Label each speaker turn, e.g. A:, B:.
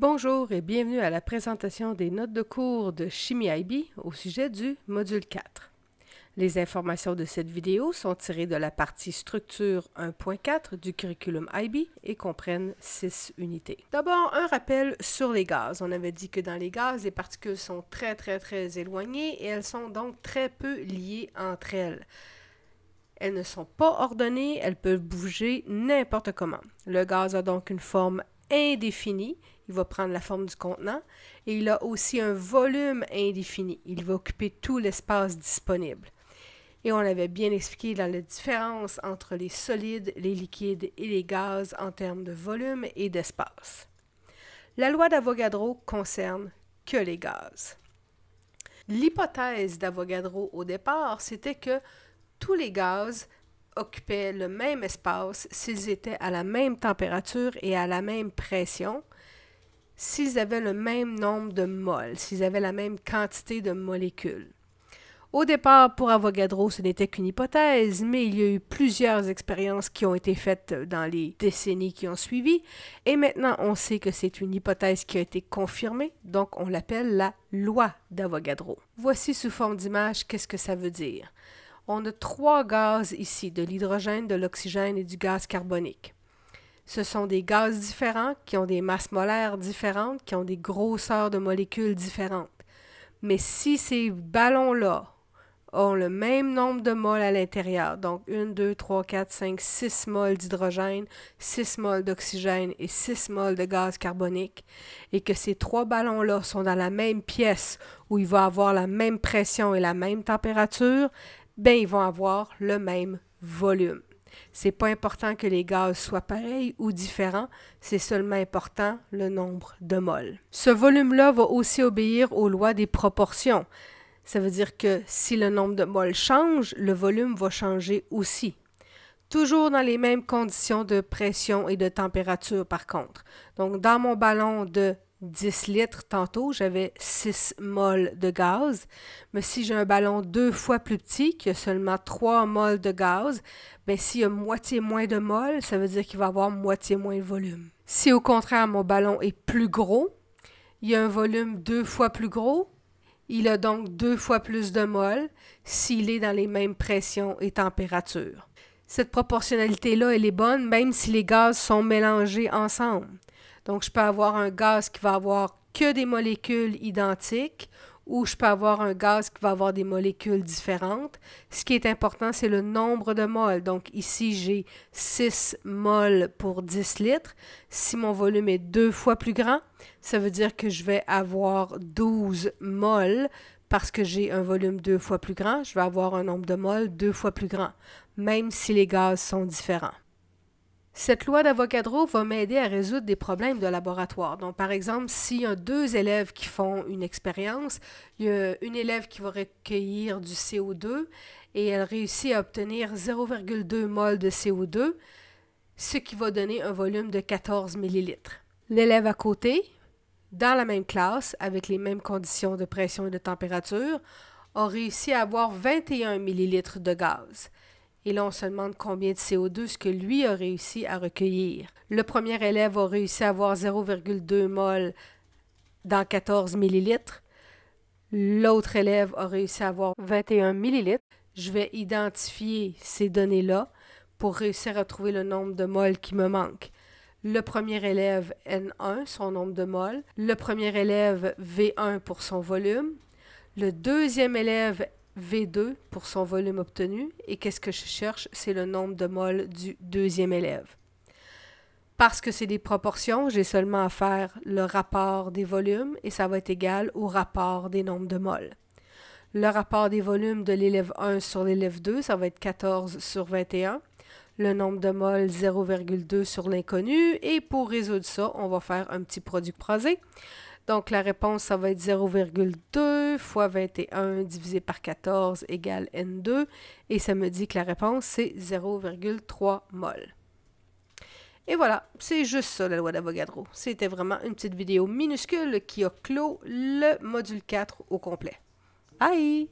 A: Bonjour et bienvenue à la présentation des notes de cours de Chimie IB au sujet du module 4. Les informations de cette vidéo sont tirées de la partie structure 1.4 du curriculum IB et comprennent 6 unités. D'abord, un rappel sur les gaz. On avait dit que dans les gaz, les particules sont très très très éloignées et elles sont donc très peu liées entre elles. Elles ne sont pas ordonnées, elles peuvent bouger n'importe comment. Le gaz a donc une forme indéfinie il va prendre la forme du contenant, et il a aussi un volume indéfini. Il va occuper tout l'espace disponible. Et on l'avait bien expliqué dans la différence entre les solides, les liquides et les gaz en termes de volume et d'espace. La loi d'Avogadro concerne que les gaz. L'hypothèse d'Avogadro au départ, c'était que tous les gaz occupaient le même espace s'ils étaient à la même température et à la même pression, s'ils avaient le même nombre de moles, s'ils avaient la même quantité de molécules. Au départ, pour Avogadro, ce n'était qu'une hypothèse, mais il y a eu plusieurs expériences qui ont été faites dans les décennies qui ont suivi, et maintenant on sait que c'est une hypothèse qui a été confirmée, donc on l'appelle la loi d'Avogadro. Voici sous forme d'image qu'est-ce que ça veut dire. On a trois gaz ici, de l'hydrogène, de l'oxygène et du gaz carbonique. Ce sont des gaz différents, qui ont des masses molaires différentes, qui ont des grosseurs de molécules différentes. Mais si ces ballons-là ont le même nombre de moles à l'intérieur, donc 1, 2, 3, 4, 5, 6 moles d'hydrogène, 6 moles d'oxygène et 6 moles de gaz carbonique, et que ces trois ballons-là sont dans la même pièce où ils vont avoir la même pression et la même température, bien, ils vont avoir le même volume. C'est pas important que les gaz soient pareils ou différents, c'est seulement important le nombre de moles. Ce volume-là va aussi obéir aux lois des proportions. Ça veut dire que si le nombre de moles change, le volume va changer aussi. Toujours dans les mêmes conditions de pression et de température par contre. Donc dans mon ballon de 10 litres tantôt, j'avais 6 moles de gaz. Mais si j'ai un ballon deux fois plus petit, qui a seulement 3 moles de gaz, bien s'il y a moitié moins de molles, ça veut dire qu'il va avoir moitié moins de volume. Si au contraire mon ballon est plus gros, il y a un volume deux fois plus gros, il a donc deux fois plus de molles s'il est dans les mêmes pressions et températures. Cette proportionnalité-là, elle est bonne même si les gaz sont mélangés ensemble. Donc, je peux avoir un gaz qui va avoir que des molécules identiques ou je peux avoir un gaz qui va avoir des molécules différentes. Ce qui est important, c'est le nombre de moles. Donc ici, j'ai 6 moles pour 10 litres. Si mon volume est deux fois plus grand, ça veut dire que je vais avoir 12 moles parce que j'ai un volume deux fois plus grand. Je vais avoir un nombre de moles deux fois plus grand, même si les gaz sont différents. Cette loi d'Avocadro va m'aider à résoudre des problèmes de laboratoire. Donc, par exemple, s'il y a deux élèves qui font une expérience, il y a une élève qui va recueillir du CO2 et elle réussit à obtenir 0,2 mol de CO2, ce qui va donner un volume de 14 millilitres. L'élève à côté, dans la même classe, avec les mêmes conditions de pression et de température, a réussi à avoir 21 millilitres de gaz, et là, on se demande combien de CO2 ce que lui a réussi à recueillir. Le premier élève a réussi à avoir 0,2 mol dans 14 millilitres. L'autre élève a réussi à avoir 21 millilitres. Je vais identifier ces données-là pour réussir à trouver le nombre de moles qui me manque. Le premier élève N1, son nombre de moles. Le premier élève V1 pour son volume. Le deuxième élève V2 pour son volume obtenu et qu'est-ce que je cherche? C'est le nombre de moles du deuxième élève. Parce que c'est des proportions, j'ai seulement à faire le rapport des volumes et ça va être égal au rapport des nombres de moles. Le rapport des volumes de l'élève 1 sur l'élève 2, ça va être 14 sur 21. Le nombre de moles 0,2 sur l'inconnu. Et pour résoudre ça, on va faire un petit produit croisé. Donc, la réponse, ça va être 0,2 fois 21 divisé par 14 égale N2. Et ça me dit que la réponse, c'est 0,3 mol. Et voilà, c'est juste ça la loi d'Avogadro. C'était vraiment une petite vidéo minuscule qui a clos le module 4 au complet. Aïe!